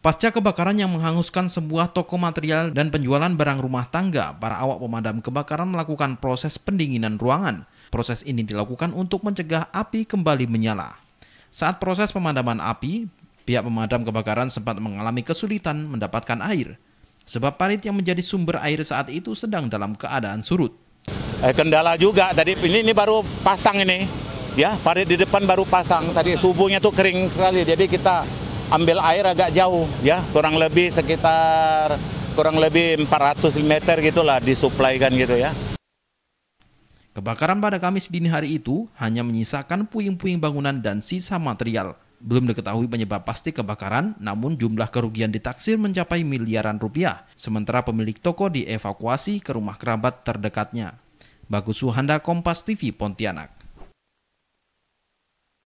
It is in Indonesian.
Pasca kebakaran yang menghanguskan sebuah toko material dan penjualan barang rumah tangga, para awak pemadam kebakaran melakukan proses pendinginan ruangan. Proses ini dilakukan untuk mencegah api kembali menyala. Saat proses pemadaman api, pihak pemadam kebakaran sempat mengalami kesulitan mendapatkan air, sebab parit yang menjadi sumber air saat itu sedang dalam keadaan surut. Eh, kendala juga tadi ini, ini baru pasang ini, ya parit di depan baru pasang tadi subuhnya tuh kering sekali, jadi kita ambil air agak jauh ya kurang lebih sekitar kurang lebih 400 meter gitulah disuplaikan gitu ya. Kebakaran pada Kamis dini hari itu hanya menyisakan puing-puing bangunan dan sisa material. Belum diketahui penyebab pasti kebakaran, namun jumlah kerugian ditaksir mencapai miliaran rupiah, sementara pemilik toko dievakuasi ke rumah kerabat terdekatnya. Bagus Suhanda, Kompas TV, Pontianak.